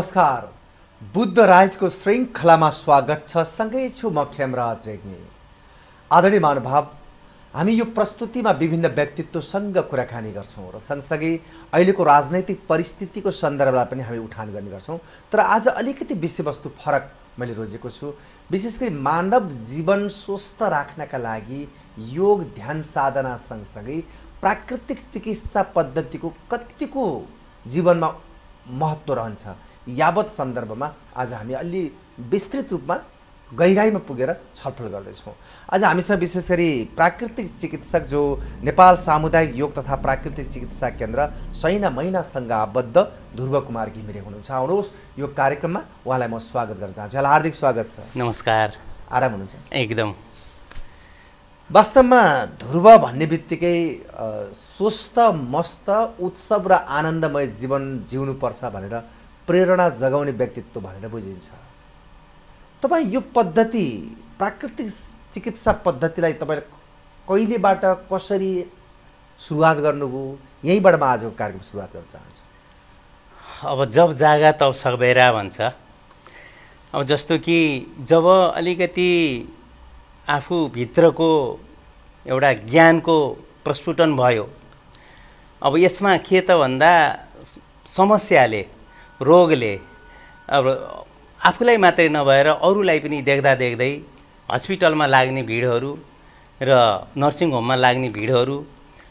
नमस्कार बुद्ध राइजको श्रृङ्खलामा स्वागत छ सँगै छु म खेमराज रेग्मी आदरणीय महानुभाव हामी यो प्रस्तुतिमा विभिन्न व्यक्तित्वसँग कुराकानी गर्छौँ र सँगसँगै अहिलेको राजनैतिक परिस्थितिको सन्दर्भलाई पनि हामी उठान गर्ने गर्छौँ तर आज अलिकति विषयवस्तु फरक मैले रोजेको छु विशेष गरी मानव जीवन स्वस्थ राख्नका लागि योग ध्यान साधना सँगसँगै प्राकृतिक चिकित्सा पद्धतिको कत्तिको जीवनमा महत्त्व रहन्छ यावत सन्दर्भमा आज हामी अलि विस्तृत रूपमा गहिराइमा पुगेर छलफल गर्दैछौँ आज हामीसँग विशेष गरी प्राकृतिक चिकित्सक जो नेपाल सामुदायिक योग तथा प्राकृतिक चिकित्सा केन्द्र सैना महिनासँग आबद्ध ध्रुव कुमार घिमिरे हुनुहुन्छ आउनुहोस् यो कार्यक्रममा उहाँलाई म स्वागत गर्न चाहन्छु यहाँलाई हार्दिक स्वागत छ नमस्कार आराम हुनुहुन्छ एकदम वास्तवमा ध्रुव भन्ने बित्तिकै स्वस्थ मस्त उत्सव र आनन्दमय जीवन जिउनुपर्छ भनेर प्रेरणा जगाउने व्यक्तित्व भनेर बुझिन्छ तपाईँ यो पद्धति प्राकृतिक चिकित्सा पद्धतिलाई तपाईँले कहिलेबाट कसरी सुरुवात गर्नुभयो यहीँबाट म आजको कार्यक्रम सुरुवात गर्न चाहन्छु अब जब जागा तब सबेरा भन्छ अब जस्तो कि जब अलिकति आफूभित्रको एउटा ज्ञानको प्रस्फुटन भयो अब यसमा के त भन्दा समस्याले रोगले अब आफूलाई मात्रै नभएर अरूलाई पनि देख्दा देख्दै हस्पिटलमा लाग्ने भिडहरू र नर्सिङ होममा लाग्ने भिडहरू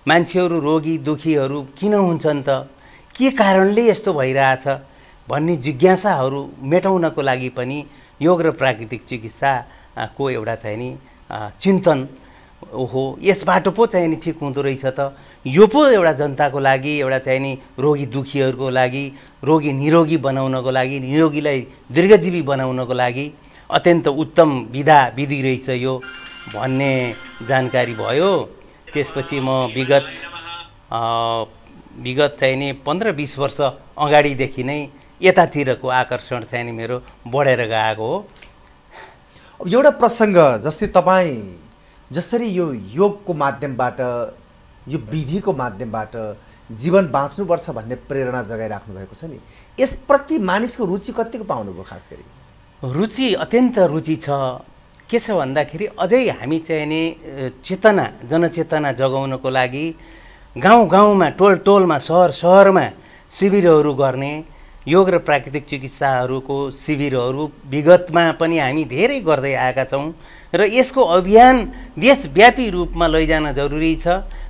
मान्छेहरू रोगी दुखीहरू किन हुन्छन् त के कारणले यस्तो भइरहेछ भन्ने जिज्ञासाहरू मेटाउनको लागि पनि योग र प्राकृतिक चिकित्साको एउटा चाहिँ नि चिन्तन ओहो यस बाटो पो चाहिँ नि ठिक हुँदो रहेछ त यो पो एउटा जनताको लागि एउटा चाहिँ नि रोगी दुखीहरूको लागि रोगी निरोगी बनाउनको लागि निरोगीलाई दीर्घजीवी बनाउनको लागि अत्यन्त उत्तम विधा विधि रहेछ यो भन्ने जानकारी भयो त्यसपछि म विगत विगत चाहिँ नि पन्ध्र बिस वर्ष अगाडिदेखि नै यतातिरको आकर्षण चाहिने मेरो बढेर गएको हो एउटा प्रसङ्ग जस्तै तपाईँ जसरी यो योगको माध्यमबाट यो विधिको माध्यमबाट जीवन बाँच्नुपर्छ भन्ने प्रेरणा जगाइराख्नु भएको छ नि यसप्रति मानिसको रुचि कतिको पाउनुभयो खास गरी रुचि अत्यन्त रुचि छ के छ भन्दाखेरि अझै हामी चाहिँ नि चेतना जनचेतना जगाउनको लागि गाउँ गाउँमा टोल टोलमा सहर सहरमा शिविरहरू गर्ने योग र प्राकृतिक चिकित्साहरूको शिविरहरू विगतमा पनि हामी धेरै गर्दै आएका छौँ र यसको अभियान देशव्यापी रूपमा लैजान जरुरी छ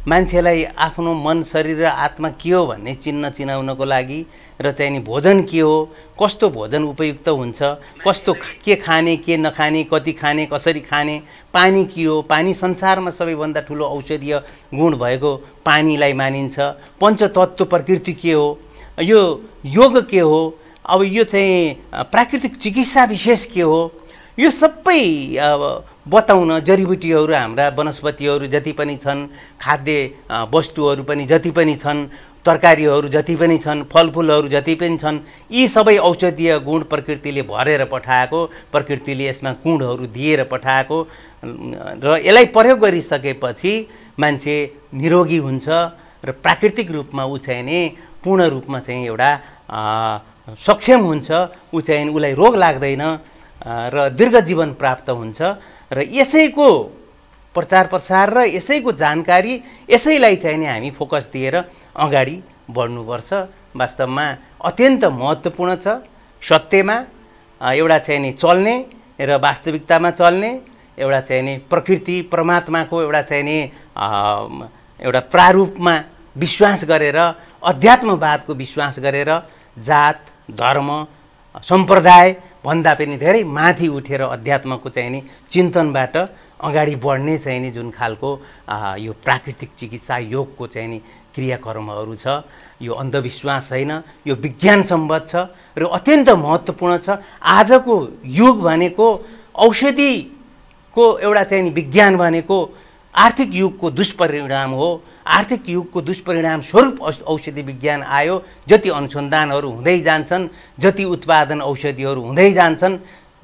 मान्छेलाई आफ्नो मन शरीर र आत्मा के हो भन्ने चिन्ह चिनाउनको लागि र चाहिँ नि भोजन के हो कस्तो भोजन उपयुक्त हुन्छ कस्तो के खाने के नखाने कति खाने कसरी खाने पानी के हो पानी संसारमा सबैभन्दा ठुलो औषधीय गुण भएको पानीलाई मानिन्छ पञ्चतत्व प्रकृति के हो यो योग के हो अब यो चाहिँ प्राकृतिक चिकित्सा विशेष के हो यो सबै अब बताउन जडीबुटीहरू हाम्रा वनस्पतिहरू जति पनि छन् खाद्य वस्तुहरू पनि जति पनि छन् तरकारीहरू जति पनि छन् फलफुलहरू जति पनि छन् यी सबै औषधीय गुण प्रकृतिले भरेर पठाएको प्रकृतिले यसमा गुणहरू दिएर पठाएको र यसलाई प्रयोग गरिसकेपछि मान्छे निरोगी हुन्छ र प्राकृतिक रूपमा ऊ पूर्ण रूपमा चाहिँ एउटा सक्षम हुन्छ ऊ चाहिँ उसलाई रोग लाग्दैन र दीर्घ जीवन प्राप्त हुन्छ र यसैको प्रचार प्रसार र यसैको जानकारी यसैलाई चाहिँ नि हामी फोकस दिएर अगाडि बढ्नुपर्छ वास्तवमा अत्यन्त महत्त्वपूर्ण छ सत्यमा एउटा चाहिँ नि चल्ने र वास्तविकतामा चल्ने एउटा चाहिँ नि प्रकृति परमात्माको एउटा चाहिँ नि एउटा प्रारूपमा विश्वास गरेर अध्यात्मवादको विश्वास गरेर जात धर्म सम्प्रदाय भन्दा पनि धेरै माथि उठेर अध्यात्मको चाहिँ नि चिन्तनबाट अगाडि बढ्ने चाहिँ नि जुन खालको यो प्राकृतिक चिकित्सा योगको चाहिँ नि क्रियाकर्महरू छ यो अन्धविश्वास होइन यो विज्ञान सम्बद्ध छ र अत्यन्त महत्त्वपूर्ण छ आजको युग भनेको औषधिको एउटा चाहिँ विज्ञान भनेको आर्थिक युगको दुष्परिणाम हो आर्थिक युगको दुष्परिणाम स्वरूप औषधि विज्ञान आयो जति अनुसन्धानहरू हुँदै जान्छन् जति उत्पादन औषधिहरू हुँदै जान्छन्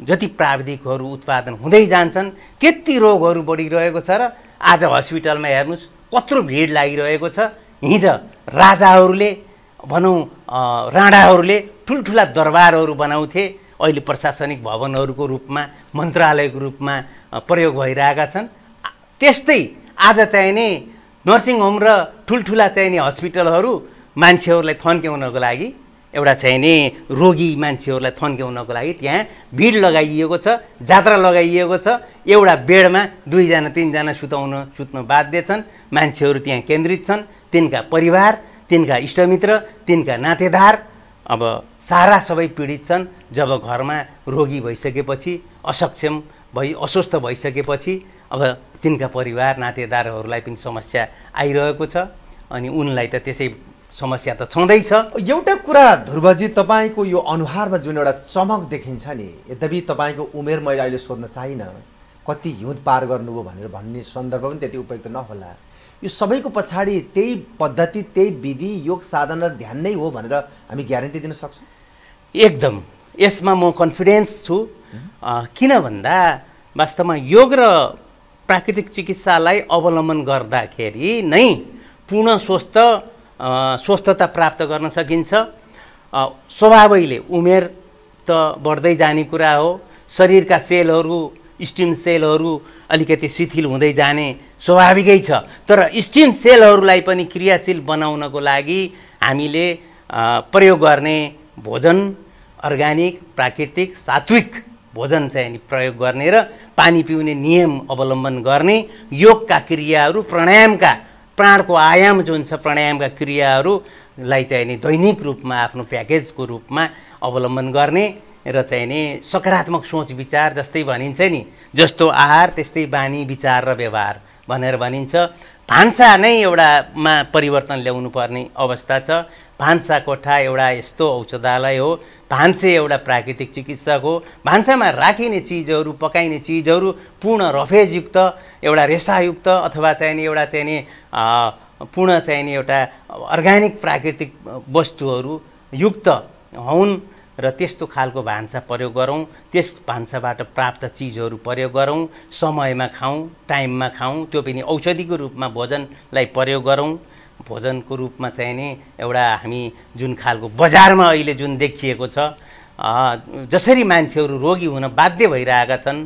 जति प्राविधिकहरू उत्पादन हुँदै जान्छन् त्यति रोगहरू बढिरहेको छ र आज हस्पिटलमा हेर्नुहोस् कत्रो भिड लागिरहेको छ हिज राजाहरूले भनौँ राणाहरूले ठुल्ठुला दरबारहरू बनाउँथे अहिले प्रशासनिक भवनहरूको रूपमा मन्त्रालयको रूपमा प्रयोग भइरहेका छन् त्यस्तै आज चाहिँ नै नर्सिङ होम र ठुल्ठुला चाहिने हस्पिटलहरू मान्छेहरूलाई थन्क्याउनको लागि एउटा चाहिने रोगी मान्छेहरूलाई थन्क्याउनको लागि त्यहाँ भिड लगाइएको छ जात्रा लगाइएको छ एउटा बेडमा दुईजना तिनजना सुताउन सुत्न बाध्य छन् मान्छेहरू त्यहाँ केन्द्रित छन् तिनका परिवार तिनका इष्टमित्र तिनका नातेदार अब सारा सबै पीडित छन् जब घरमा रोगी भइसकेपछि असक्षम भई अस्वस्थ भइसकेपछि अब तिनका परिवार नातेदारहरूलाई पनि समस्या आइरहेको छ अनि उनलाई त त्यसै समस्या त छँदैछ एउटा कुरा ध्रुवजी तपाईँको यो अनुहारमा जुन एउटा चमक देखिन्छ नि यद्यपि तपाईँको उमेर मैले अहिले सोध्न चाहिनँ कति हिउँद पार गर्नुभयो भनेर भन्ने सन्दर्भ पनि त्यति उपयुक्त नहोला यो सबैको पछाडि त्यही पद्धति त्यही विधि योग साधन र ध्यान नै हो भनेर हामी ग्यारेन्टी दिन सक्छौँ एकदम यसमा म कन्फिडेन्स छु किन भन्दा वास्तवमा योग र प्राकृतिक चिकित्सालाई अवलम्बन गर्दाखेरि नै पूर्ण स्वस्थ स्वस्थता प्राप्त गर्न सकिन्छ स्वभावैले उमेर त बढ्दै जाने कुरा हो शरीरका सेलहरू स्टिम सेलहरू अलिकति शिथिल हुँदै जाने स्वाभाविकै छ तर स्टिम सेलहरूलाई पनि क्रियाशील बनाउनको लागि हामीले प्रयोग गर्ने भोजन अर्ग्यानिक प्राकृतिक सात्विक भोजन चाहिँ नि प्रयोग गर्ने र पानी पिउने नियम अवलम्बन गर्ने योगका क्रियाहरू प्राणायामका प्राणको आयाम जुन छ प्राणायामका क्रियाहरूलाई चाहिँ नि दैनिक रूपमा आफ्नो प्याकेजको रूपमा अवलम्बन गर्ने र चाहिँ नि सकारात्मक सोच विचार जस्तै भनिन्छ नि जस्तो आहार त्यस्तै बानी विचार र व्यवहार भनेर भनिन्छ भान्सा नै एउटामा परिवर्तन ल्याउनु पर्ने अवस्था छ भान्सा कोठा एउटा यस्तो औषधालय हो भान्से एउटा प्राकृतिक चिकित्सक हो भान्सामा राखिने चिजहरू पकाइने चिजहरू पूर्ण रफेजयुक्त एउटा रेसायुक्त अथवा चाहिने एउटा चाहिने पूर्ण चाहिने एउटा अर्ग्यानिक प्राकृतिक वस्तुहरू युक्त हुन् र त्यस्तो खालको भान्सा प्रयोग गरौँ त्यस भान्साबाट प्राप्त चिजहरू प्रयोग गरौँ समयमा खाउँ टाइममा खाउँ त्यो पनि औषधिको रूपमा भोजनलाई प्रयोग गरौँ भोजनको रूपमा चाहिँ नि एउटा हामी जुन खालको बजारमा अहिले जुन देखिएको छ जसरी मान्छेहरू रोगी हुन बाध्य भइरहेका छन्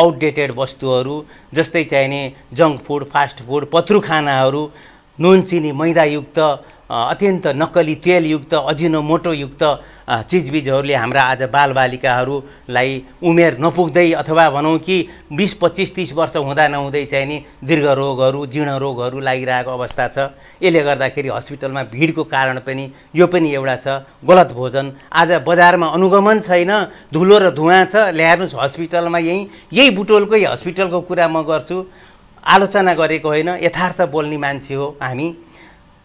आउटडेटेड वस्तुहरू जस्तै चाहिने जङ्क फुड फास्ट फुड पत्रुखानाहरू खानाहरू नुन चिनी मैदायुक्त अत्यन्त नक्कली तेलयुक्त मोटोयुक्त चिजबिजहरूले हाम्रा आज बालबालिकाहरूलाई उमेर नपुग्दै अथवा भनौँ कि बिस पच्चिस तिस वर्ष हुँदा नहुँदै चाहिँ नि दीर्घ रोगहरू जीर्ण रोगहरू लागिरहेको अवस्था छ यसले गर्दाखेरि हस्पिटलमा भिडको कारण पनि यो पनि एउटा छ गलत भोजन आज बजारमा अनुगमन छैन धुलो र धुवाँ छ ल्याएर्नुहोस् हस्पिटलमा यहीँ यही बुटोलकै हस्पिटलको कुरा म गर्छु आलोचना गरेको होइन यथार्थ बोल्ने मान्छे हो हामी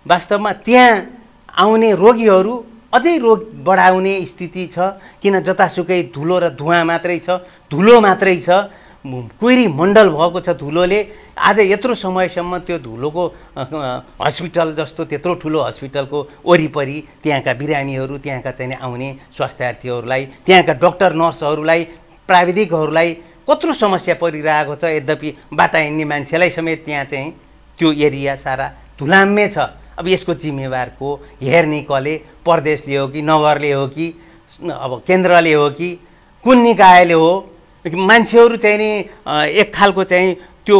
वास्तवमा त्यहाँ आउने रोगीहरू अझै रोग बढाउने स्थिति छ किन जतासुकै धुलो र धुवा मात्रै छ धुलो मात्रै छ कोइरी मण्डल भएको छ धुलोले आज यत्रो समयसम्म त्यो धुलोको हस्पिटल जस्तो त्यत्रो ठुलो हस्पिटलको वरिपरि त्यहाँका बिरामीहरू त्यहाँका चाहिँ आउने स्वास्थ्यार्थीहरूलाई त्यहाँका डक्टर नर्सहरूलाई प्राविधिकहरूलाई कत्रो समस्या परिरहेको छ यद्यपि बाटा हिँड्ने मान्छेलाई समेत त्यहाँ चाहिँ त्यो एरिया सारा धुलाम्मे छ अब यसको जिम्मेवारको हेर्ने कले प्रदेशले हो कि नगरले हो कि अब केन्द्रले हो कि कुन निकायले हो मान्छेहरू चाहिँ नि एक खालको चाहिँ त्यो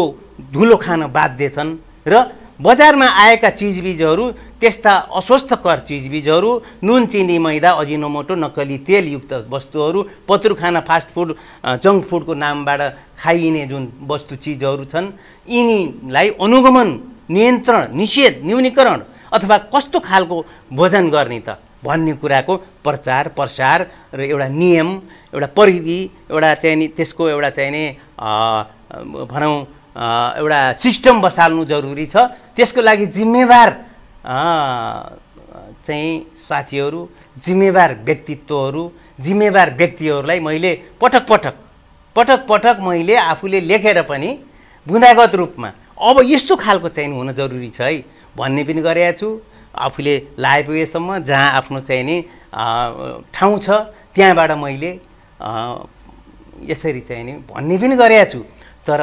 धुलो खान बाध्य छन् र बजारमा आएका चिजबिजहरू त्यस्ता अस्वस्थकर चिजबिजहरू नुन चिनी मैदा अजिनोमोटो नक्कली तेलयुक्त वस्तुहरू खाना फास्ट फुड जङ्क फुडको नामबाट खाइने जुन वस्तु चिजहरू छन् यिनीलाई अनुगमन नियन्त्रण निषेध न्यूनीकरण अथवा कस्तो खालको भोजन गर्ने त भन्ने कुराको प्रचार प्रसार र एउटा नियम एउटा परिधि एउटा चाहिँ नि त्यसको एउटा चाहिँ नि भनौँ एउटा सिस्टम बसाल्नु जरुरी छ त्यसको लागि जिम्मेवार चाहिँ साथीहरू जिम्मेवार व्यक्तित्वहरू जिम्मेवार व्यक्तिहरूलाई मैले पटक पटक पटक पटक मैले आफूले लेखेर पनि बुँदागत रूपमा अब यस्तो खालको चयन हुन जरुरी छ है भन्ने पनि गरेका छु आफूले लाइपुगेसम्म जहाँ आफ्नो चाहिने ठाउँ छ त्यहाँबाट मैले यसरी चाहिँ नि भन्ने पनि गरेका छु तर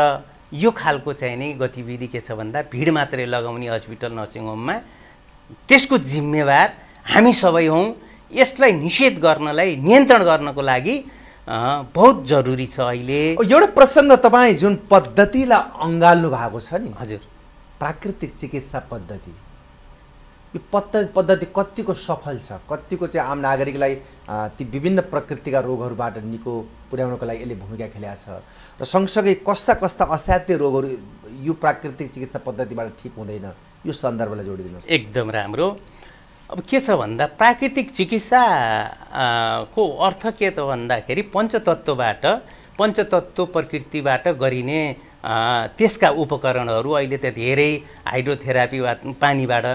यो खालको चाहिँ नि गतिविधि के छ भन्दा भिड मात्रै लगाउने हस्पिटल नर्सिङ होममा त्यसको जिम्मेवार हामी सबै हौँ यसलाई निषेध गर्नलाई नियन्त्रण गर्नको लागि बहुत जरुरी छ अहिले एउटा प्रसङ्ग तपाईँ जुन पद्धतिलाई अँगाल्नु भएको छ नि हजुर प्राकृतिक चिकित्सा पद्धति यो पद्ध पद्धति कतिको सफल छ कतिको चाहिँ आम नागरिकलाई ती विभिन्न प्रकृतिका रोगहरूबाट निको पुर्याउनको लागि यसले भूमिका खेलेको छ र सँगसँगै कस्ता कस्ता असाध्य रोगहरू यो प्राकृतिक चिकित्सा पद्धतिबाट ठिक हुँदैन यो सन्दर्भलाई जोडिदिनुहोस् एकदम राम्रो अब के छ भन्दा प्राकृतिक चिकित्सा को अर्थ के त भन्दाखेरि पञ्चतत्त्वबाट पञ्चतत्त्व प्रकृतिबाट गरिने त्यसका उपकरणहरू अहिले त धेरै हाइड्रोथेरापी वा पानीबाट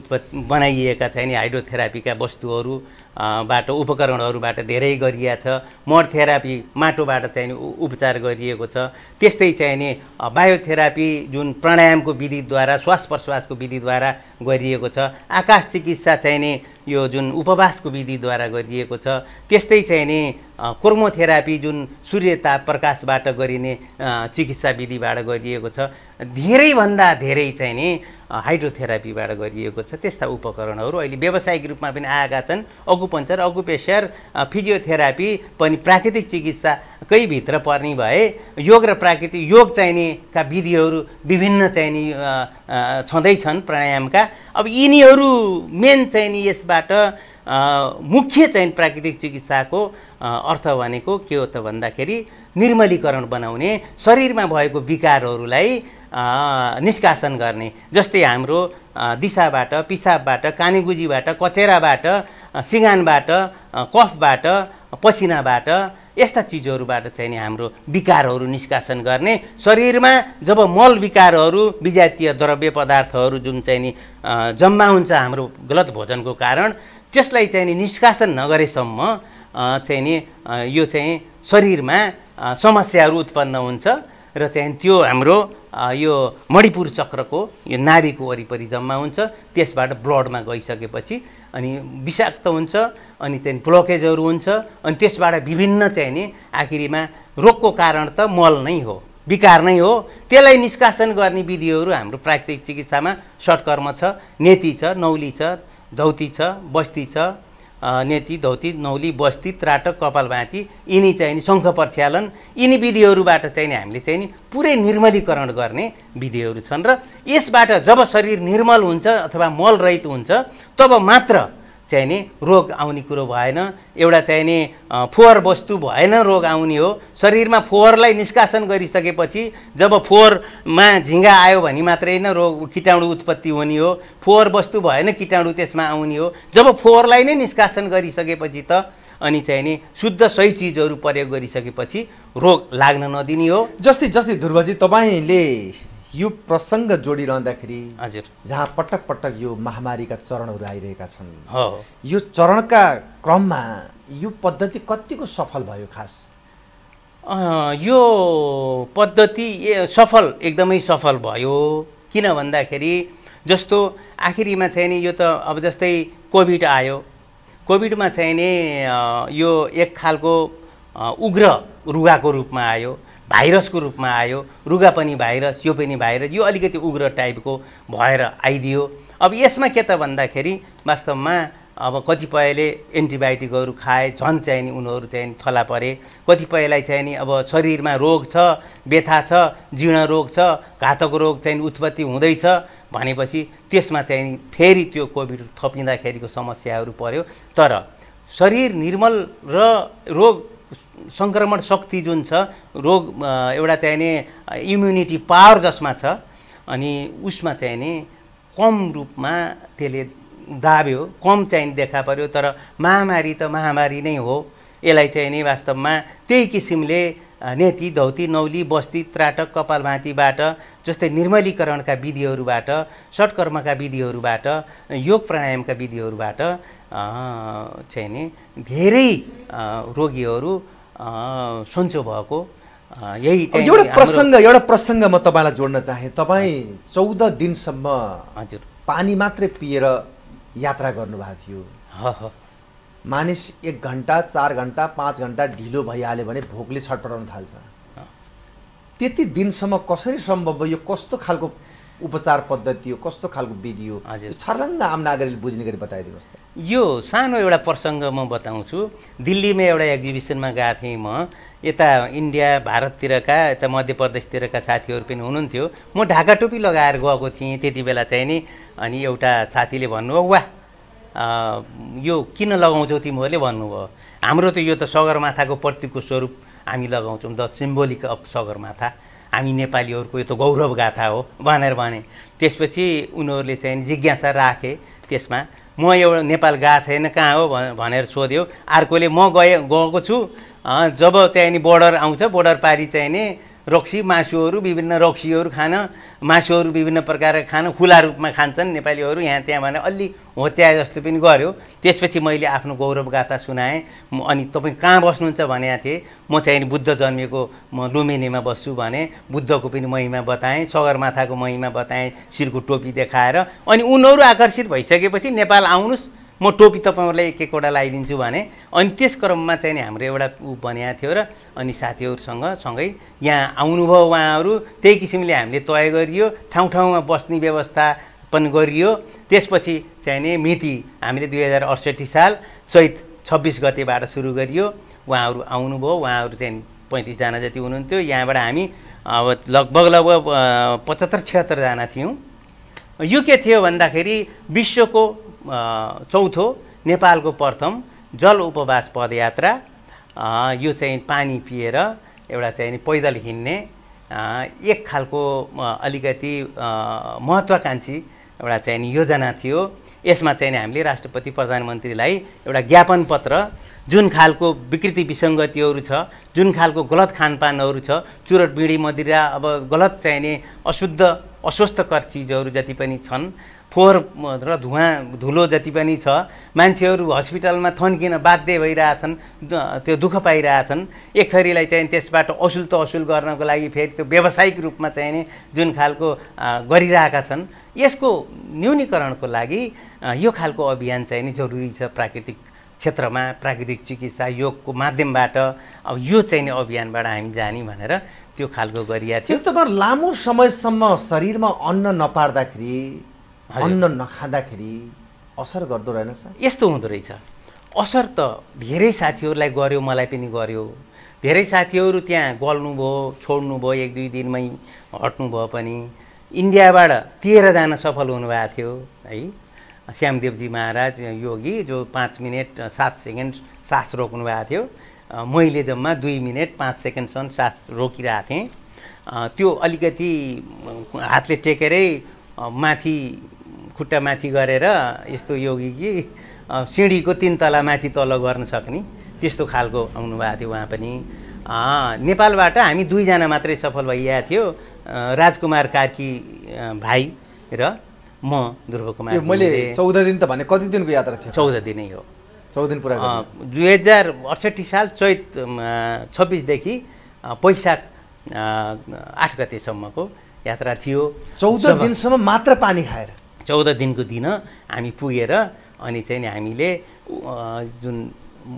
उत्पत्ति बनाइएका छैन हाइड्रोथेरापीका वस्तुहरू बाट उपकरणहरूबाट धेरै गरिया छ मर्थेरापी माटोबाट चाहिने उपचार गरिएको छ त्यस्तै चाहिने बायोथेरापी जुन प्राणायामको विधिद्वारा श्वास प्रश्वासको विधिद्वारा गरिएको छ आकाश चिकित्सा चाहिने यो जुन उपवासको विधिद्वारा गरिएको छ त्यस्तै चाहिँ नि कोर्मोथेरापी जुन सूर्य प्रकाशबाट गरिने चिकित्सा विधिबाट गरिएको छ धेरैभन्दा धेरै चाहिँ नि हाइड्रोथेरापीबाट गरिएको छ त्यस्ता उपकरणहरू अहिले व्यावसायिक रूपमा पनि आएका छन् अकुपञ्चर अकुपेसर फिजियोथेरापी पनि प्राकृतिक चिकित्साकै भित्र पर्ने भए योग र प्राकृतिक योग चाहिनेका विधिहरू विभिन्न चाहिने छँदैछन् प्राणायामका अब यिनीहरू मेन चाहिँ नि यसबाट मुख्य चाहिँ प्राकृतिक चिकित्साको अर्थ भनेको के हो त भन्दाखेरि निर्मलीकरण बनाउने शरीरमा भएको विकारहरूलाई निष्कासन गर्ने जस्तै हाम्रो दिसाबाट पिसाबबाट कानेगुजीबाट कचेराबाट सिँगानबाट कफबाट पसिनाबाट यस्ता चिजहरूबाट चाहिँ नि हाम्रो विकारहरू निष्कासन गर्ने शरीरमा जब मल विकारहरू विजातीय द्रव्य पदार्थहरू जुन चाहिँ नि जम्मा हुन्छ हाम्रो गलत भोजनको कारण त्यसलाई चाहिँ नि निष्कासन नगरेसम्म चाहिँ नि यो चाहिँ शरीरमा समस्याहरू उत्पन्न हुन्छ र चाहिँ त्यो हाम्रो यो मणिपुर चक्रको यो नाभिको वरिपरि जम्मा हुन्छ त्यसबाट ब्लडमा गइसकेपछि अनि विषाक्त हुन्छ अनि त्यहाँदेखि ब्लकेजहरू हुन्छ अनि त्यसबाट विभिन्न चाहिँ नि आखिरीमा रोगको कारण त मल नै हो विकार नै हो त्यसलाई निष्कासन गर्ने विधिहरू हाम्रो प्राकृतिक चिकित्सामा सटकर्म छ नेति छ नौली छ धौती छ बस्ती छ नेती धौती नौली बस्ती त्राटक कपालभाती यिनी चाहिँ नि शङ्ख प्रक्षालन यिनी विधिहरूबाट चाहिँ नि हामीले चाहिँ नि पुरै निर्मलीकरण गर्ने विधिहरू छन् र यसबाट जब शरीर निर्मल हुन्छ अथवा मलरहित हुन्छ तब मात्र चाहिँ नि रोग आउने कुरो भएन एउटा चाहिँ नि फोहोर वस्तु भएन रोग आउने हो शरीरमा फोहोरलाई निष्कासन गरिसकेपछि जब फोहोरमा झिङ्गा आयो भने मात्रै नै रोग किटाणु उत्पत्ति हुने हो फोहोर वस्तु भएन किटाणु त्यसमा आउने हो जब फोहोरलाई नै निष्कासन गरिसकेपछि त अनि चाहिँ नि शुद्ध सही चिजहरू प्रयोग गरिसकेपछि रोग लाग्न नदिने हो जस्तै जस्तै ध्रुवजी तपाईँले यो प्रसङ्ग जोडिरहँदाखेरि हजुर जहाँ पटक पटक यो महामारीका चरणहरू आइरहेका छन् यो चरणका क्रममा यो पद्धति कतिको सफल भयो खास आ, यो पद्धति सफल एकदमै सफल भयो किन भन्दाखेरि जस्तो आखिरीमा चाहिँ नि यो त अब जस्तै कोभिड आयो कोभिडमा चाहिँ नि यो एक खालको उग्र रुगाको रूपमा आयो भाइरसको रूपमा आयो रुगा पनि भाइरस यो पनि भाइरस यो अलिकति उग्र टाइपको भएर आइदियो अब यसमा के त भन्दाखेरि वास्तवमा अब कतिपयले एन्टिबायोटिकहरू खाए झन् चाहिँ नि उनीहरू चाहिँ थला परे कतिपयलाई चाहिँ नि अब शरीरमा रोग छ व्यथा छ जीर्ण रोग छ घातक रोग चाहिँ उत्पत्ति हुँदैछ भनेपछि त्यसमा चाहिँ फेरि त्यो कोभिड थपिँदाखेरिको समस्याहरू पऱ्यो तर शरीर निर्मल र रोग सङ्क्रमण शक्ति जुन छ रोग एउटा चाहिने इम्युनिटी पावर जसमा छ अनि उसमा चाहिने कम रूपमा त्यसले दाब्यो कम चाहिने देखा पर्यो तर महामारी त महामारी नै हो यसलाई नि वास्तवमा त्यही किसिमले नेति धौती नौली बस्ती त्राटक कपालभातीबाट जस्तै निर्मलीकरणका विधिहरूबाट सटकर्मका विधिहरूबाट योग प्राणायामका विधिहरूबाट चाहिँ नि धेरै रोगीहरू सन्चो भएको यही एउटा प्रसङ्ग एउटा प्रसङ्ग म तपाईँलाई जोड्न चाहेँ तपाईँ चौध दिनसम्म हजुर पानी मात्रै पिएर यात्रा गर्नुभएको थियो मानिस एक घन्टा चार घन्टा पाँच घन्टा ढिलो भइहाल्यो भने भोकले छटपटाउन थाल्छ त्यति दिनसम्म कसरी सम्भव भयो यो कस्तो खालको उपचार पद्धति हो कस्तो खालको विधि हो हजुर छरङ्ग आम नागरिकले बुझ्ने गरी बताइदिनुहोस् त यो सानो एउटा प्रसङ्ग म बताउँछु दिल्लीमा एउटा एक्जिबिसनमा गएको थिएँ म यता इन्डिया भारततिरका यता मध्य प्रदेशतिरका साथीहरू पनि हुनुहुन्थ्यो म ढाका टोपी लगाएर गएको थिएँ त्यति बेला चाहिँ नि अनि एउटा साथीले भन्नुभयो वा यो किन लगाउँछौ तिमीहरूले भन्नुभयो हाम्रो त यो त सगरमाथाको प्रतीकको स्वरूप हामी लगाउँछौँ द सिम्बोलिक अफ सगरमाथा हामी नेपालीहरूको यो त गौरव गाथा हो भनेर भने त्यसपछि उनीहरूले चाहिँ जिज्ञासा राखे त्यसमा म एउटा नेपाल गएको छैन कहाँ हो भनेर सोध्यो अर्कोले म गए गएको छु जब चाहिँ नि बोर्डर आउँछ बोर्डर पारि चाहिँ नि रक्सी मासुहरू विभिन्न रक्सीहरू खान मासुहरू विभिन्न प्रकारका खान खुला रूपमा खान्छन् नेपालीहरू यहाँ त्यहाँ भने अलि होच्याए जस्तो पनि गऱ्यो त्यसपछि मैले आफ्नो गौरव गाथा सुनाएँ अनि तपाईँ कहाँ बस्नुहुन्छ भनेको थिएँ म चाहिँ बुद्ध जन्मेको म लुम्बिनीमा बस्छु भने बुद्धको पनि महिमा बताएँ सगरमाथाको महिमा बताएँ शिरको टोपी देखाएर अनि उनीहरू आकर्षित भइसकेपछि नेपाल आउनुहोस् म टोपी तपाईँहरूलाई एक एकवटा लगाइदिन्छु भने अनि त्यस क्रममा चाहिँ नि हाम्रो एउटा ऊ बनिएको थियो र अनि साथीहरूसँग सँगै यहाँ आउनुभयो उहाँहरू त्यही किसिमले हामीले तय गरियो ठाउँ ठाउँमा बस्ने व्यवस्था पनि गरियो त्यसपछि चाहिँ नि मिति हामीले दुई हजार अडसठी साल चैत छब्बिस गतेबाट सुरु गरियो उहाँहरू आउनुभयो उहाँहरू चाहिँ पैँतिसजना जति हुनुहुन्थ्यो यहाँबाट हामी अब लगभग लगभग पचहत्तर छिहत्तरजना थियौँ यो के थियो भन्दाखेरि विश्वको चौथो नेपालको प्रथम जल उपवास पदयात्रा यो चाहिँ पानी पिएर एउटा चाहिँ पैदल हिँड्ने एक खालको अलिकति महत्त्वाकाङ्क्षी एउटा चाहिँ योजना थियो यसमा चाहिँ हामीले राष्ट्रपति प्रधानमन्त्रीलाई एउटा ज्ञापन पत्र जुन खालको विकृति विसङ्गतिहरू छ जुन खालको गलत खानपानहरू छ चुरट बिँडी मदिरा अब गलत चाहिने अशुद्ध अस्वस्थकर चिजहरू जति पनि छन् फोहोर र धुवा धुलो जति पनि छ मान्छेहरू हस्पिटलमा थन्किन बाध्य भइरहेछन् त्यो दुःख पाइरहेछन् एक थरीलाई चाहिँ त्यसबाट असुल त असुल गर्नको लागि फेरि त्यो व्यावसायिक रूपमा चाहिँ नि जुन खालको गरिरहेका छन् यसको न्यूनीकरणको लागि यो खालको अभियान चाहिँ नि जरुरी छ प्राकृतिक क्षेत्रमा प्राकृतिक चिकित्सा योगको माध्यमबाट अब यो चाहिँ नि अभियानबाट हामी जाने भनेर त्यो खालको गरिएको थियो तपाईँहरू लामो समयसम्म शरीरमा अन्न नपार्दाखेरि अन्न नखाँदाखेरि असर गर्दो रहेनछ यस्तो हुँदो रहेछ असर त धेरै साथीहरूलाई गर्यो मलाई पनि गर्यो धेरै साथीहरू त्यहाँ गल्नु भयो छोड्नु भयो एक दुई दिनमै हट्नु भयो पनि इन्डियाबाट तेह्रजना सफल हुनुभएको थियो है श्यामदेवजी महाराज योगी जो पाँच मिनट सात सेकेन्ड सास रोक्नु भएको थियो मैले जम्मा दुई मिनट पाँच सेकेन्डसम्म सास रोकिरहेको थिएँ त्यो अलिकति हातले टेकेरै माथि खुट्टा माथि गरेर यस्तो योगी कि सिँढीको तिन तला माथि तल गर्न सक्ने त्यस्तो खालको आउनुभएको थियो उहाँ पनि नेपालबाट हामी दुईजना मात्रै सफल भइया थियो राजकुमार कार्की भाइ र म ध्रुव मैले चौध दिन त भने कति दिनको यात्रा थियो चौध दिनै हो चौध दिन पुरा दुई हजार अठसट्ठी साल चैत छब्बिसदेखि पैशाख आठ गतेसम्मको यात्रा थियो चौध दिनसम्म मात्र पानी खाएर चौध दिनको दिन हामी पुगेर अनि चाहिँ नि हामीले जुन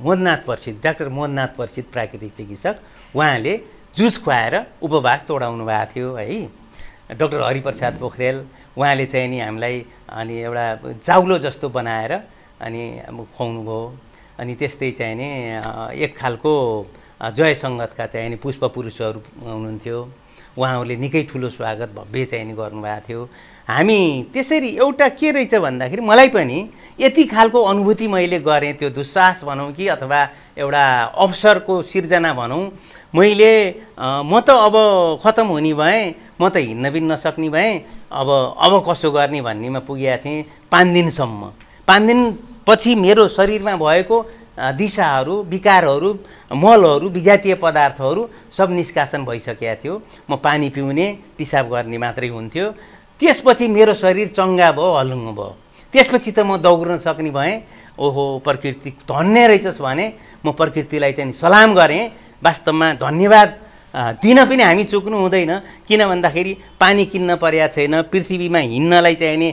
मोहननाथ पर्सित डाक्टर मोहननाथ पर्सित प्राकृतिक चिकित्सक उहाँले जुस खुवाएर उपवास तोडाउनु भएको थियो है डक्टर हरिप्रसाद पोखरेल उहाँले चाहिँ नि हामीलाई अनि एउटा जाउलो जस्तो बनाएर अनि खुवाउनुभयो अनि त्यस्तै चाहिँ नि एक खालको जय सङ्गतका चाहिँ नि पुष्प पुरुषहरू हुनुहुन्थ्यो उहाँहरूले निकै ठुलो स्वागत भव्य चाहिँ गर्नुभएको थियो हामी त्यसरी एउटा के रहेछ भन्दाखेरि मलाई पनि यति खालको अनुभूति मैले गरेँ त्यो दुस्साहस भनौँ कि अथवा एउटा अवसरको सिर्जना भनौँ मैले म त अब खतम हुने भएँ म त हिँड्न पनि नसक्ने भएँ अब अब कसो गर्ने भन्नेमा पुगेका थिएँ पाँच दिनसम्म पाँच दिनपछि मेरो शरीरमा भएको दिशाहरू विकारहरू मलहरू विजातीय पदार्थहरू सब निष्कासन भइसकेका थियो म पानी पिउने पिसाब गर्ने मात्रै हुन्थ्यो त्यसपछि मेरो शरीर चङ्गा भयो हलुङ्गो भयो त्यसपछि त म दौड्न सक्ने भएँ ओहो प्रकृति धन्य रहेछस् भने म प्रकृतिलाई चाहिँ सलाम गरेँ वास्तवमा धन्यवाद दिन पनि हामी चुक्नु हुँदैन किन भन्दाखेरि पानी किन्न परेको छैन पृथ्वीमा हिँड्नलाई नि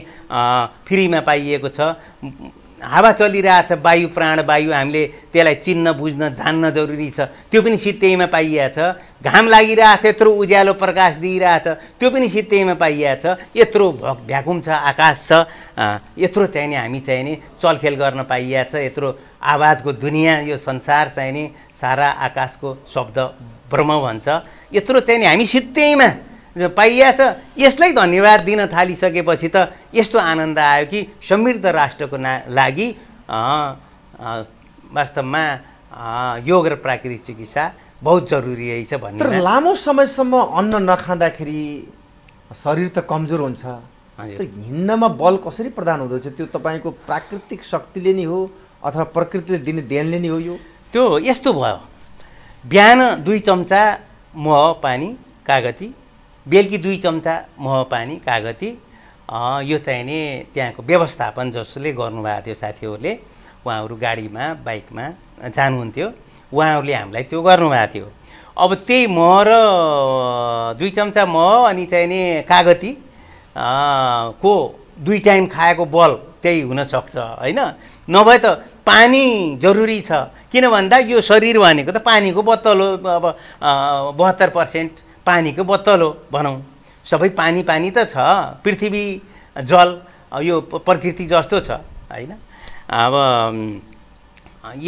फ्रीमा पाइएको छ हावा चलिरहेछ वायु प्राण वायु हामीले त्यसलाई चिन्न बुझ्न जान्न जरुरी छ त्यो पनि सित्तैमा पाइएछ घाम लागिरहेछ यत्रो उज्यालो प्रकाश दिइरहेछ त्यो पनि सित्तैमा पाइएछ यत्रो भक भ्याकुम छ आकाश छ यत्रो चाहिने हामी चाहिने चलखेल गर्न पाइएछ यत्रो आवाजको दुनियाँ यो संसार चाहिने सारा आकाशको शब्द ब्रह्म भन्छ यत्रो चाहिने हामी सित्तैमा पाइया छ यसलाई धन्यवाद दिन थालिसकेपछि त यस्तो आनन्द आयो कि समृद्ध राष्ट्रको ना लागि वास्तवमा योग र प्राकृतिक चिकित्सा बहुत जरुरी रहेछ भन्ने तर लामो समयसम्म अन्न नखाँदाखेरि शरीर त कमजोर हुन्छ हिँड्नमा बल कसरी प्रदान हुँदो रहेछ त्यो तपाईँको प्राकृतिक शक्तिले नै हो अथवा प्रकृतिले दिने देनले नै हो यो त्यो यस्तो भयो बिहान दुई चम्चा मह पानी कागती बेलुकी दुई चम्चा मह पानी कागती यो चाहिने त्यहाँको व्यवस्थापन जसले गर्नुभएको थियो साथीहरूले उहाँहरू गाडीमा बाइकमा जानुहुन्थ्यो उहाँहरूले हामीलाई त्यो गर्नुभएको थियो अब त्यही मह र दुई चम्चा मह अनि चाहिने कागती को दुई टाइम खाएको बल त्यही हुनसक्छ होइन नभए त पानी जरुरी छ किन भन्दा यो शरीर भनेको त पानीको बत्तल हो अब बहत्तर पर्सेन्ट पानीको बोतल हो भनौँ सबै पानी पानी त छ पृथ्वी जल यो प्रकृति जस्तो छ होइन अब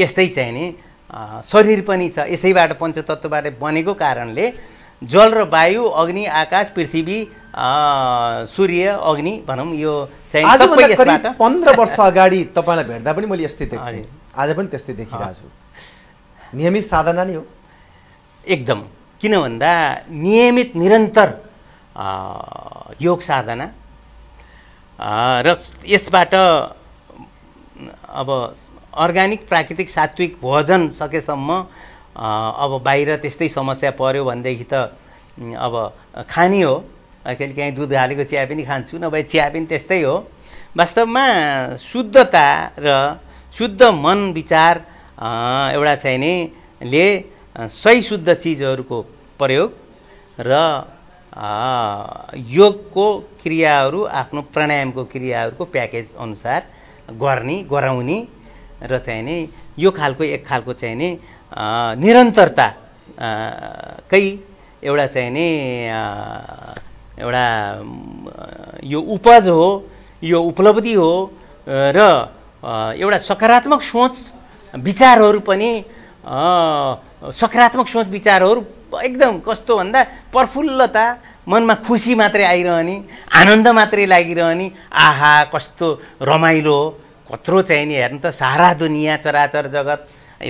यस्तै चाहिँ नि शरीर पनि छ यसैबाट पञ्चतत्त्वबाट बनेको कारणले जल र वायु अग्नि आकाश पृथ्वी सूर्य अग्नि भनौँ यो चाहिँ पन्ध्र वर्ष अगाडि तपाईँलाई भेट्दा पनि मैले यस्तै देखेँ आज पनि त्यस्तै देखिरहेको छु नियमित साधना नै हो एकदम किन भन्दा नियमित निरन्तर योग साधना र यसबाट अब अर्ग्यानिक प्राकृतिक सात्विक भोजन सकेसम्म अब बाहिर त्यस्तै समस्या पऱ्यो भनेदेखि त अब खाने हो कहिले काहीँ दुध हालेको चिया पनि खान्छु नभए चिया पनि त्यस्तै हो वास्तवमा शुद्धता र शुद्ध मन विचार एउटा नि ले सही शुद्ध चिजहरूको प्रयोग र योगको क्रियाहरू आफ्नो प्राणायामको क्रियाहरूको प्याकेज अनुसार गर्ने गराउने र चाहिँ नि यो खालको एक खालको चाहिँ नि निरन्तरता कै एउटा चाहिँ नि एउटा यो उपज हो यो उपलब्धि हो र एउटा सकारात्मक सोच विचारहरू पनि सकारात्मक सोच विचारहरू एकदम कस्तो भन्दा प्रफुल्लता मनमा खुसी मात्रै आइरहने आनन्द मात्रै लागिरहने आहा कस्तो रमाइलो हो कत्रो चाहिने हेर्नु त सारा दुनियाँ चराचर जगत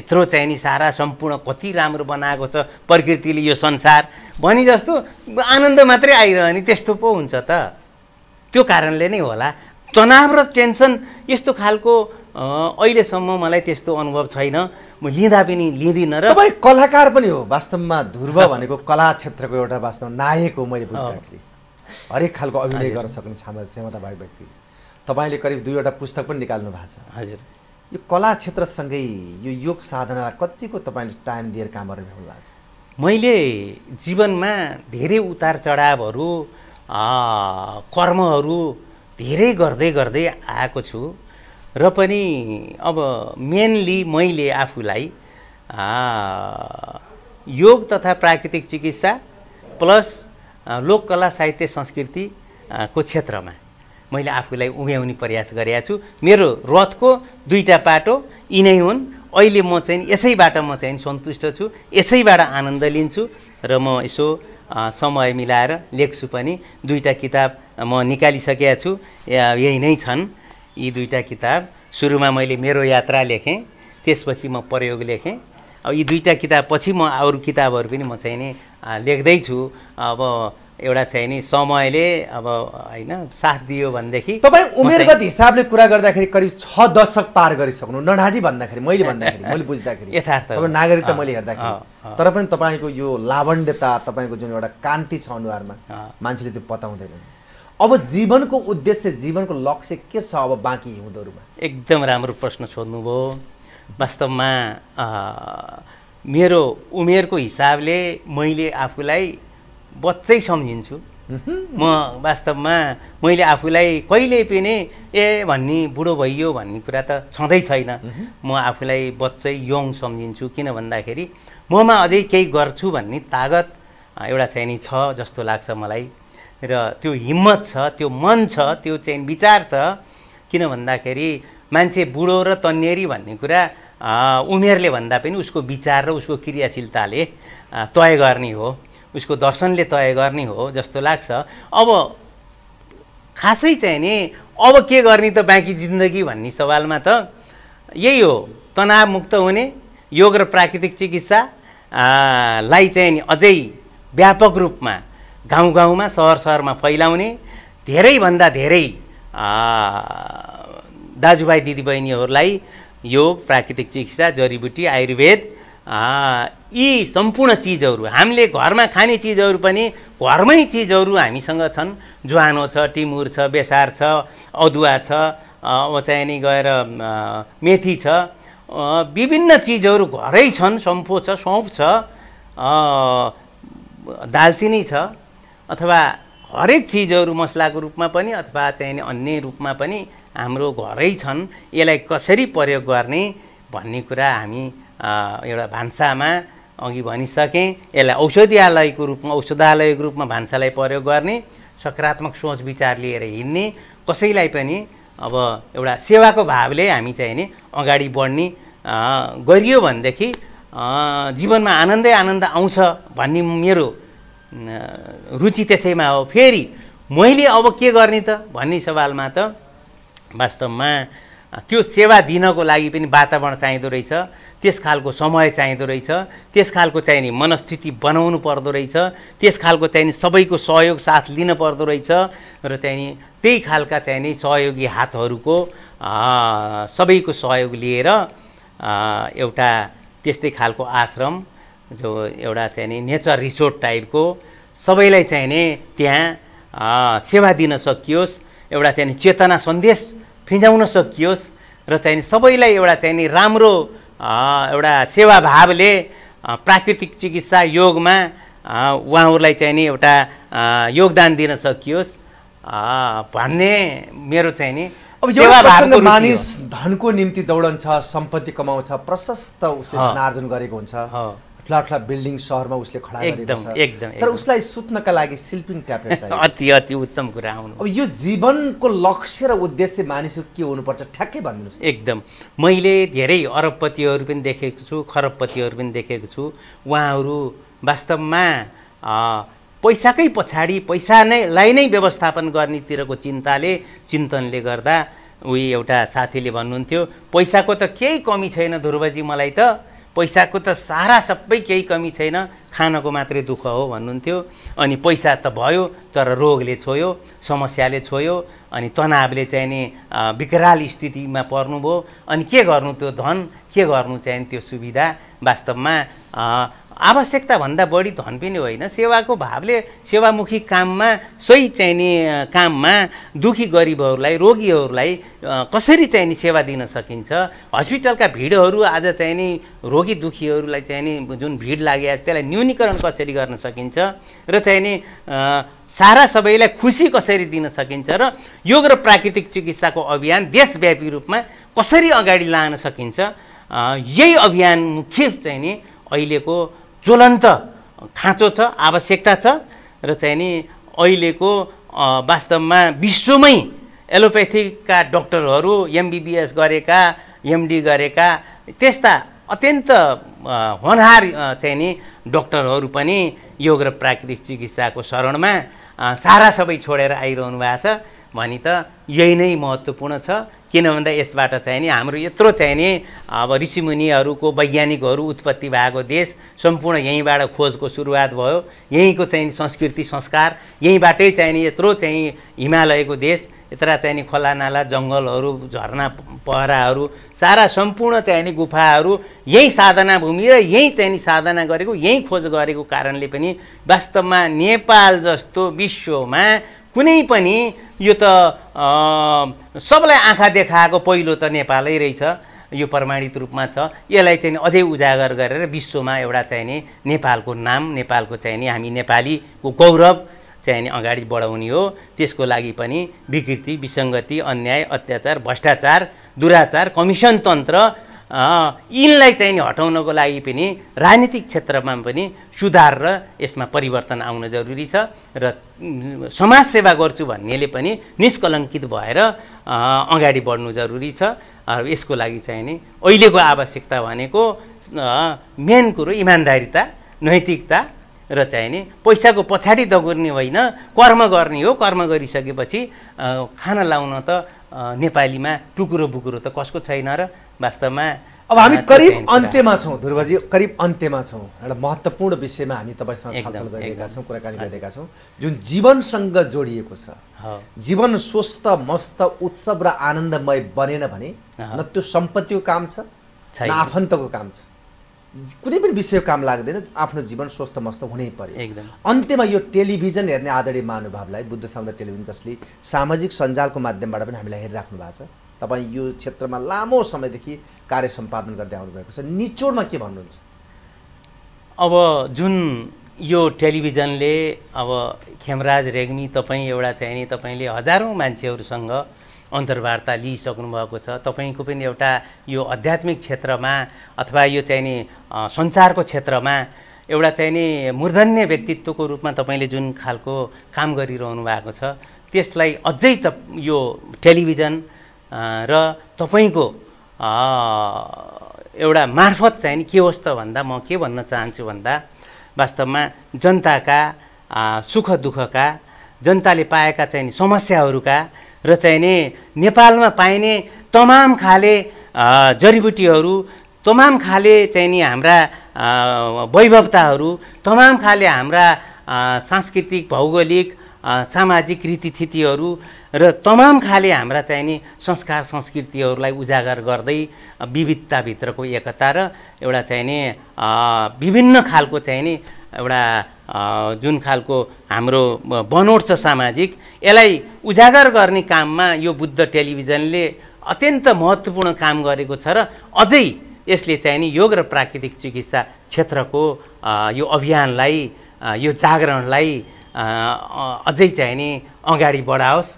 यत्रो चाहिने सारा सम्पूर्ण कति राम्रो बनाएको छ प्रकृतिले यो संसार भने जस्तो आनन्द मात्रै आइरहने त्यस्तो पो हुन्छ त त्यो कारणले नै होला तनाव र टेन्सन यस्तो खालको अहिलेसम्म मलाई त्यस्तो अनुभव छैन म लिँदा पनि लिँदिनँ र तपाईँ कलाकार पनि हो वास्तवमा ध्रुव भनेको कला क्षेत्रको एउटा वास्तव नायक हो मैले बुझ्दाखेरि हरेक खालको अभिनय गर्न सक्ने क्षमता क्षमता भएको व्यक्ति तपाईँले करिब दुईवटा पुस्तक पनि निकाल्नु भएको छ हजुर यो कला क्षेत्रसँगै यो योग साधनालाई कतिको तपाईँले टाइम दिएर काम गर्नु भएको छ मैले जीवनमा धेरै उतार चढावहरू कर्महरू धेरै गर्दै गर्दै आएको छु र पनि अब मेनली मैले आफूलाई योग तथा प्राकृतिक चिकित्सा प्लस लोककला साहित्य संस्कृति को क्षेत्रमा मैले आफूलाई उभ्याउने प्रयास गरेका छु मेरो रथको दुईवटा पाटो यिनै हुन् अहिले म चाहिँ यसैबाट म चाहिँ सन्तुष्ट छु यसैबाट आनन्द लिन्छु र म यसो समय मिलाएर लेख्छु पनि दुईवटा किताब म निकालिसकेका छु यही नै छन् यी दुईवटा किताब सुरुमा मैले मेरो यात्रा लेखेँ त्यसपछि म प्रयोग लेखेँ अब यी दुईवटा किताब पछि म अरू किताबहरू पनि म चाहिँ नि लेख्दैछु अब एउटा चाहिँ नि समयले अब होइन साथ दियो भनेदेखि तपाईँ उमेरगत हिसाबले कुरा गर्दाखेरि करिब छ दशक पार गरिसक्नु नढाँटी भन्दाखेरि मैले भन्दाखेरि मैले बुझ्दाखेरि यथार्थ नागरिक नागरिकता मैले हेर्दाखेरि तर पनि तपाईँको यो लावण्यता तपाईँको जुन एउटा कान्ति छ अनुहारमा मान्छेले त्यो पताउँदैन अब जीवनको उद्देश्य जीवनको लक्ष्य के छ अब बाँकी हिउँदहरूमा एकदम राम्रो प्रश्न सोध्नुभयो वास्तवमा मेरो उमेरको हिसाबले मैले आफूलाई बच्चै सम्झिन्छु म वास्तवमा मैले आफूलाई कहिले पनि ए भन्ने बुढो भइयो भन्ने कुरा त छँदै छैन म आफूलाई बच्चै यङ सम्झिन्छु किन भन्दाखेरि ममा अझै केही गर्छु भन्ने तागत एउटा चाहिँ नि छ जस्तो लाग्छ मलाई र त्यो हिम्मत छ त्यो मन छ त्यो चाहिँ विचार छ किन भन्दाखेरि मान्छे बुढो र तन्नेरी भन्ने कुरा उमेरले भन्दा पनि उसको विचार र उसको क्रियाशीलताले तय गर्ने हो उसको दर्शनले तय गर्ने हो जस्तो लाग्छ अब खासै चाहिँ नि अब के गर्ने त बाँकी जिन्दगी भन्ने सवालमा त यही हो तनावमुक्त हुने योग र प्राकृतिक चिकित्सालाई चाहिँ नि अझै व्यापक रूपमा गाउँ गाउँमा सहर सहरमा फैलाउने धेरैभन्दा धेरै दाजुभाइ दिदीबहिनीहरूलाई यो प्राकृतिक चिकित्सा जडीबुटी आयुर्वेद यी सम्पूर्ण चिजहरू हामीले घरमा खाने चिजहरू पनि घरमै चिजहरू हामीसँग छन् ज्वानो छ टिमुर छ बेसार छ अदुवा छ नि गएर मेथी छ विभिन्न चिजहरू घरै छन् सम्फो छ सौँफ छ दालचिनी छ अथवा हरेक चिजहरू मसलाको रूपमा पनि अथवा चाहिने अन्य रूपमा पनि हाम्रो घरै छन् यसलाई कसरी प्रयोग गर्ने भन्ने कुरा हामी एउटा भान्सामा अघि भनिसकेँ यसलाई औषधालयको रूपमा औषधालयको रूपमा भान्सालाई प्रयोग गर्ने सकारात्मक सोच विचार लिएर हिँड्ने कसैलाई पनि अब एउटा सेवाको भावले हामी चाहिँ नि अगाडि बढ्ने गरियो भनेदेखि जीवनमा आनन्दै आनन्द आउँछ भन्ने मेरो रुचि त्यसैमा हो फेरि मैले अब के गर्ने त भन्ने सवालमा त वास्तवमा त्यो सेवा दिनको लागि पनि वातावरण चाहिँदो रहेछ त्यस खालको समय चाहिँदो रहेछ त्यस खालको चाहिने मनस्थिति बनाउनु पर्दो रहेछ त्यस खालको चाहिने सबैको सहयोग साथ लिन पर्दो रहेछ र चाहिने त्यही खालका चाहिने सहयोगी हातहरूको सबैको सहयोग लिएर एउटा त्यस्तै खालको आश्रम जो एउटा चाहिँ नि नेचर रिसोर्ट टाइपको सबैलाई चाहिँ नि त्यहाँ सेवा दिन सकियोस् एउटा नि चेतना सन्देश फिजाउन सकियोस् र चाहिँ सबैलाई एउटा चाहिँ नि राम्रो एउटा सेवाभावले प्राकृतिक चिकित्सा योगमा उहाँहरूलाई चाहिँ नि एउटा योगदान दिन सकियोस् भन्ने मेरो चाहिँ नि अब एउटा मानिस धनको निम्ति दौडन्छ सम्पत्ति कमाउँछ प्रशस्त उसले धन आर्जन गरेको हुन्छ ठुला बिल्डिङ सहरमा उसले खडा एकदम एकदम तर उसलाई सुत्नका लागि सिल्पिङ ट्याब्लेट अति अति उत्तम कुरा आउनु अब यो जीवनको लक्ष्य र उद्देश्य मानिसको के हुनुपर्छ ठ्याक्कै भनिदिनुहोस् एकदम मैले धेरै अरबपतिहरू पनि देखेको छु खरबपतिहरू पनि देखेको छु उहाँहरू वास्तवमा पैसाकै पछाडि पैसा नै लाई नै व्यवस्थापन गर्नेतिरको चिन्ताले चिन्तनले गर्दा उही एउटा साथीले भन्नुहुन्थ्यो पैसाको त केही कमी छैन ध्रुवजी मलाई त पैसाको त सारा सबै केही कमी छैन खानको मात्रै दुःख हो भन्नुहुन्थ्यो अनि पैसा त भयो तर रोगले छोयो समस्याले छोयो अनि तनावले चाहिँ नि विकराल स्थितिमा पर्नुभयो अनि के गर्नु त्यो धन के गर्नु चाहिँ त्यो सुविधा वास्तवमा आवश्यकताभन्दा बढी धन पनि होइन सेवाको भावले सेवामुखी काममा सोही चाहिने काममा दुखी गरिबहरूलाई रोगीहरूलाई कसरी चाहिने सेवा दिन सकिन्छ हस्पिटलका भिडहरू आज चाहिँ नि रोगी दुखीहरूलाई चाहिँ नि जुन भिड लागे त्यसलाई न्यूनीकरण कसरी गर्न सकिन्छ र चाहिँ नि सारा सबैलाई खुसी कसरी दिन सकिन्छ र योग र प्राकृतिक चिकित्साको अभियान देशव्यापी रूपमा कसरी अगाडि लान सकिन्छ यही अभियान मुख्य चाहिँ नि अहिलेको ज्वलन्त खाँचो छ आवश्यकता छ र चाहिँ नि अहिलेको वास्तवमा विश्वमै एलोप्याथीका डक्टरहरू एमबिबिएस गरेका एमडी गरेका त्यस्ता अत्यन्त होनहार चाहिँ नि डक्टरहरू पनि योग र प्राकृतिक चिकित्साको शरणमा सारा सबै छोडेर आइरहनु भएको छ भने त यही नै महत्त्वपूर्ण छ किन भन्दा यसबाट चाहिँ नि हाम्रो यत्रो चाहिँ नि अब ऋषिमुनिहरूको वैज्ञानिकहरू उत्पत्ति भएको देश सम्पूर्ण यहीँबाट खोजको सुरुवात भयो यहीँको चाहिँ संस्कृति संस्कार यहीँबाटै चाहिँ नि यत्रो चाहिँ हिमालयको देश यत्र चाहिँ नि खोला जङ्गलहरू झरना पहराहरू सारा सम्पूर्ण चाहिँ नि गुफाहरू यहीँ साधना भूमि र यहीँ चाहिँ नि साधना गरेको यहीँ खोज गरेको कारणले पनि वास्तवमा नेपाल जस्तो विश्वमा कुनै पनि यो त सबलाई आँखा देखाएको पहिलो त नेपालै रहेछ यो प्रमाणित रूपमा छ यसलाई चाहिँ अझै उजागर गरेर विश्वमा एउटा चाहिँ नि नेपालको नाम नेपालको चाहिँ नि हामी नेपालीको गौरव चाहिँ नि अगाडि बढाउने हो त्यसको लागि पनि विकृति विसङ्गति अन्याय अत्याचार भ्रष्टाचार दुराचार कमिसन तन्त्र यिनलाई चाहिँ नि हटाउनको लागि पनि राजनीतिक क्षेत्रमा पनि सुधार र यसमा परिवर्तन आउन जरुरी छ र समाजसेवा गर्छु भन्नेले पनि निष्कलङ्कित भएर अगाडि बढ्नु जरुरी छ यसको लागि चाहिँ नि अहिलेको आवश्यकता भनेको मेन कुरो इमान्दारिता नैतिकता र चाहिँ नि पैसाको पछाडि दगुर्ने होइन कर्म गर्ने हो कर्म गरिसकेपछि खाना लाउन त नेपालीमा टुकुरो बुकुरो त कसको छैन र वास्तवमा अब हामी करिब अन्त्यमा छौँ ध्रुवजी करिब अन्त्यमा छौँ एउटा महत्त्वपूर्ण विषयमा हामी तपाईँसँग छलफल गरिरहेका छौँ कुराकानी गरिरहेका छौँ जुन जीवनसँग जोडिएको छ जीवन स्वस्थ मस्त उत्सव र आनन्दमय बनेन भने न त्यो सम्पत्तिको काम छ न आफन्तको काम छ कुनै पनि विषय काम लाग्दैन आफ्नो जीवन स्वस्थ मस्त हुनै पर्यो एकदम अन्त्यमा यो टेलिभिजन हेर्ने आदरणीय महानुभावलाई बुद्ध सामुदाय टेलिभिजन जसले सामाजिक सञ्जालको माध्यमबाट पनि हामीलाई हेरिराख्नु भएको छ तपाईँ यो क्षेत्रमा लामो समयदेखि कार्य सम्पादन गर्दै आउनुभएको छ निचोडमा के भन्नुहुन्छ अब जुन यो टेलिभिजनले अब खेमराज रेग्मी तपाईँ एउटा चाहिँ नि तपाईँले हजारौँ मान्छेहरूसँग अन्तर्वार्ता भएको छ तपाईँको पनि एउटा यो आध्यात्मिक क्षेत्रमा अथवा यो चाहिँ नि सञ्चारको क्षेत्रमा एउटा चाहिँ नि मूर्धन्य व्यक्तित्वको रूपमा तपाईँले जुन खालको काम गरिरहनु भएको छ त्यसलाई अझै त यो टेलिभिजन र तपाईँको एउटा मार्फत चाहिँ नि के होस् त भन्दा म के भन्न चाहन्छु भन्दा वास्तवमा जनताका सुख दुःखका जनताले पाएका चाहिँ नि समस्याहरूका र चाहिँ नि नेपालमा पाइने तमाम खाले जडीबुटीहरू तमाम खाले चाहिँ नि हाम्रा वैभवताहरू तमाम खाले हाम्रा सांस्कृतिक भौगोलिक सामाजिक रीतिथितिहरू र तमाम खाले हाम्रा चाहिँ नि संस्कार संस्कृतिहरूलाई उजागर गर्दै विविधताभित्रको एकता र एउटा चाहिँ नि विभिन्न खालको चाहिँ नि एउटा जुन खालको हाम्रो बनोट छ सामाजिक यसलाई उजागर गर्ने काममा यो बुद्ध टेलिभिजनले अत्यन्त महत्त्वपूर्ण काम गरेको छ र अझै यसले चाहिँ नि योग र प्राकृतिक चिकित्सा क्षेत्रको यो अभियानलाई यो जागरणलाई अझै चाहिँ नि अगाडि बढाओस्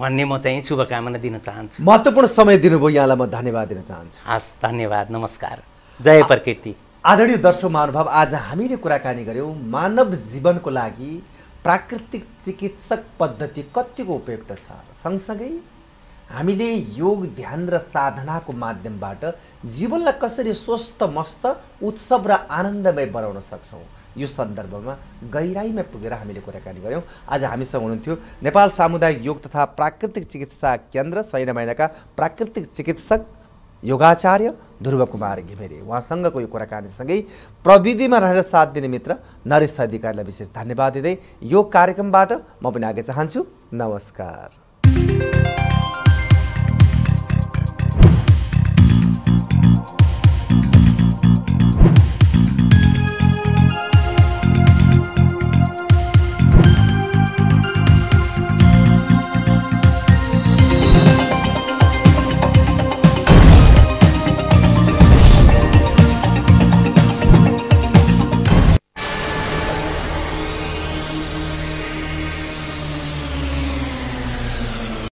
भन्ने म चाहिँ शुभकामना दिन चाहन्छु महत्त्वपूर्ण समय दिनुभयो यहाँलाई म धन्यवाद दिन चाहन्छु हस् धन्यवाद नमस्कार जय प्रकृति आदरणीय दर्शक महानुभाव आज हामीले कुराकानी गऱ्यौँ मानव जीवनको लागि प्राकृतिक चिकित्सक पद्धति कतिको उपयुक्त छ सँगसँगै हामीले योग ध्यान र साधनाको माध्यमबाट जीवनलाई कसरी स्वस्थ मस्त उत्सव र आनन्दमय बनाउन सक्छौँ यो सन्दर्भमा गहिराइमा पुगेर हामीले कुराकानी गऱ्यौँ आज हामीसँग हुनुहुन्थ्यो नेपाल सामुदायिक योग तथा प्राकृतिक चिकित्सा केन्द्र सैना महिनाका प्राकृतिक चिकित्सक योगाचार्य ध्रुव कुमार घिमिरे उहाँसँगको यो कुराकानीसँगै प्रविधिमा रहेर साथ दिने मित्र नरेश अधिकारीलाई विशेष धन्यवाद दिँदै यो कार्यक्रमबाट म पनि आगे चाहन्छु नमस्कार